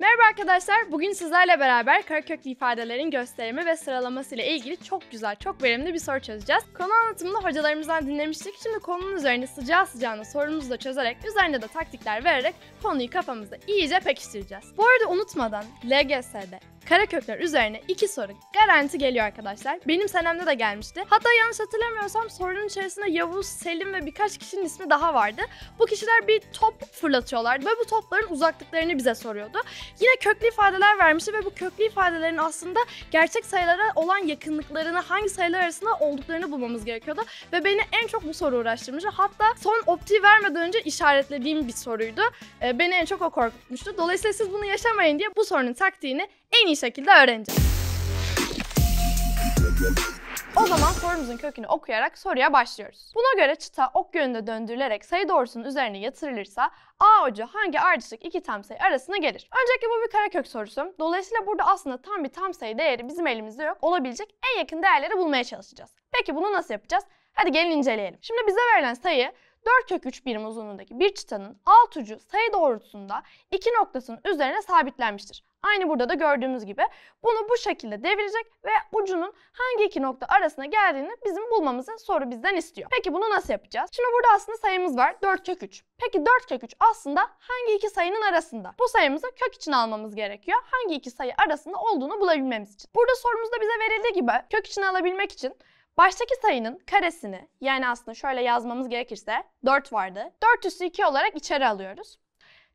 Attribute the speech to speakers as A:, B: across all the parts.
A: Merhaba arkadaşlar, bugün sizlerle beraber karaköklü ifadelerin gösterimi ve sıralaması ile ilgili çok güzel, çok verimli bir soru çözeceğiz. Konu anlatımını hocalarımızdan dinlemiştik, şimdi konunun üzerine sıcağı sıcağına sorumuzu da çözerek, üzerine de taktikler vererek konuyu kafamızda iyice pekiştireceğiz. Bu arada unutmadan LGS'de Kara kökler üzerine iki soru garanti geliyor arkadaşlar. Benim senemde de gelmişti. Hatta yanlış hatırlamıyorsam sorunun içerisinde Yavuz, Selim ve birkaç kişinin ismi daha vardı. Bu kişiler bir top fırlatıyorlardı ve bu topların uzaklıklarını bize soruyordu. Yine köklü ifadeler vermişti ve bu köklü ifadelerin aslında gerçek sayılara olan yakınlıklarını, hangi sayılar arasında olduklarını bulmamız gerekiyordu. Ve beni en çok bu soru uğraştırmıştı. Hatta son optiği vermeden önce işaretlediğim bir soruydu. Ee, beni en çok o korkutmuştu. Dolayısıyla siz bunu yaşamayın diye bu sorunun taktiğini en iyi şekilde öğreneceğiz. O zaman sorumuzun kökünü okuyarak soruya başlıyoruz. Buna göre çıta ok yönünde döndürülerek sayı doğrusunun üzerine yatırılırsa A ucu hangi ardışık iki tam sayı arasına gelir? Öncelikle bu bir karekök sorusu. Dolayısıyla burada aslında tam bir tam sayı değeri bizim elimizde yok. Olabilecek en yakın değerleri bulmaya çalışacağız. Peki bunu nasıl yapacağız? Hadi gelin inceleyelim. Şimdi bize verilen sayı 4 kök 3 birim uzunluğundaki bir çıtanın alt ucu sayı doğrultusunda iki noktasının üzerine sabitlenmiştir. Aynı burada da gördüğümüz gibi bunu bu şekilde devirecek ve ucunun hangi iki nokta arasına geldiğini bizim bulmamızı soru bizden istiyor. Peki bunu nasıl yapacağız? Şimdi burada aslında sayımız var 4 kök 3. Peki 4 kök 3 aslında hangi iki sayının arasında? Bu sayımızı kök için almamız gerekiyor. Hangi iki sayı arasında olduğunu bulabilmemiz için. Burada sorumuzda bize verildiği gibi kök için alabilmek için Baştaki sayının karesini yani aslında şöyle yazmamız gerekirse 4 vardı. 4 üstü 2 olarak içeri alıyoruz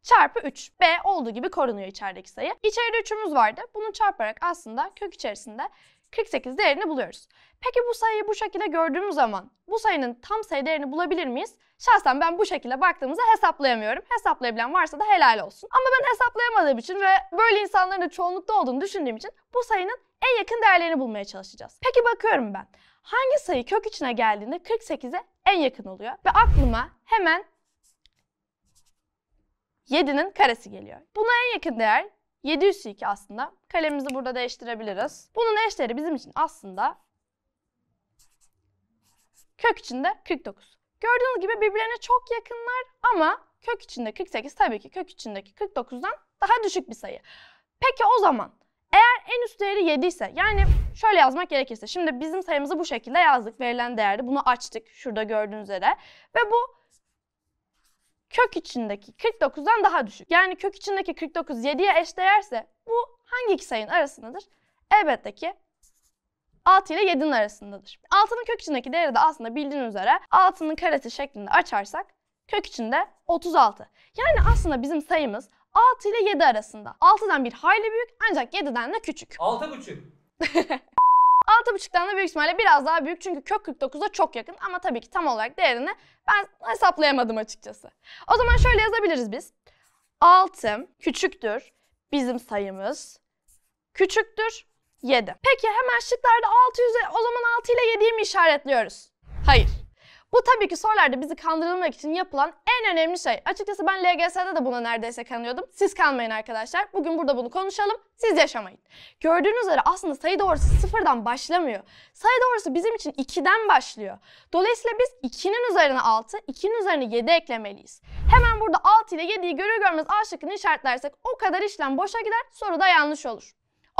A: çarpı 3. B olduğu gibi korunuyor içerideki sayı. İçeride 3'ümüz vardı. Bunu çarparak aslında kök içerisinde 48 değerini buluyoruz. Peki bu sayıyı bu şekilde gördüğümüz zaman bu sayının tam sayı değerini bulabilir miyiz? Şahsen ben bu şekilde baktığımızda hesaplayamıyorum. Hesaplayabilen varsa da helal olsun. Ama ben hesaplayamadığım için ve böyle insanların da çoğunlukta olduğunu düşündüğüm için bu sayının en yakın değerlerini bulmaya çalışacağız. Peki bakıyorum ben. Hangi sayı kök içine geldiğinde 48'e en yakın oluyor? Ve aklıma hemen 7'nin karesi geliyor. Buna en yakın değer 7 üssü 2 aslında. Kalemimizi burada değiştirebiliriz. Bunun eşleri bizim için aslında kök içinde 49. Gördüğünüz gibi birbirlerine çok yakınlar ama kök içinde 48 tabii ki kök içindeki 49'dan daha düşük bir sayı. Peki o zaman eğer en üst değeri 7 ise yani şöyle yazmak gerekirse şimdi bizim sayımızı bu şekilde yazdık verilen değerde. bunu açtık şurada gördüğünüz üzere ve bu kök içindeki 49'dan daha düşük. Yani kök içindeki 49 7'ye eşdeğerse bu hangi iki sayının arasındadır? Elbette ki 6 ile 7'nin arasındadır. 6'nın kök içindeki değeri de aslında bildiğiniz üzere 6'nın karesi şeklinde açarsak kök içinde 36. Yani aslında bizim sayımız 6 ile 7 arasında. 6'dan bir hayli büyük ancak 7'den de küçük. 6,5. 6,5'tan da büyük ihtimalle biraz daha büyük çünkü kök 49'a çok yakın ama tabii ki tam olarak değerini ben hesaplayamadım açıkçası. O zaman şöyle yazabiliriz biz. 6 küçüktür bizim sayımız küçüktür 7. Peki hemen şıklarda 600'e o zaman 6 ile 7'yi mi işaretliyoruz? Hayır. Bu tabii ki sorularda bizi kandırılmak için yapılan en önemli şey. Açıkçası ben LGS'de de buna neredeyse kanıyordum. Siz kanmayın arkadaşlar. Bugün burada bunu konuşalım. Siz yaşamayın. Gördüğünüz üzere aslında sayı doğrusu sıfırdan başlamıyor. Sayı doğrusu bizim için 2'den başlıyor. Dolayısıyla biz 2'nin üzerine 6, 2'nin üzerine 7 eklemeliyiz. Hemen burada 6 ile 7'yi görür görmez A şıkkını işaretlersek o kadar işlem boşa gider, soru da yanlış olur.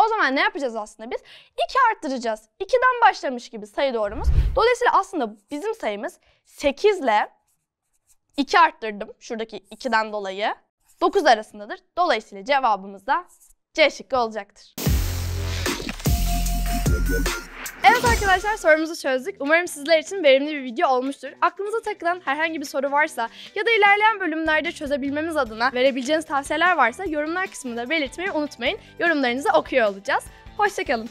A: O zaman ne yapacağız aslında biz? 2 arttıracağız. 2'den başlamış gibi sayı doğrumuz. Dolayısıyla aslında bizim sayımız 8 ile 2 arttırdım şuradaki 2'den dolayı. 9 arasındadır. Dolayısıyla cevabımız da C şıkkı olacaktır. arkadaşlar sorumuzu çözdük. Umarım sizler için verimli bir video olmuştur. Aklınıza takılan herhangi bir soru varsa ya da ilerleyen bölümlerde çözebilmemiz adına verebileceğiniz tavsiyeler varsa yorumlar kısmında belirtmeyi unutmayın. Yorumlarınızı okuyor olacağız. Hoşçakalın.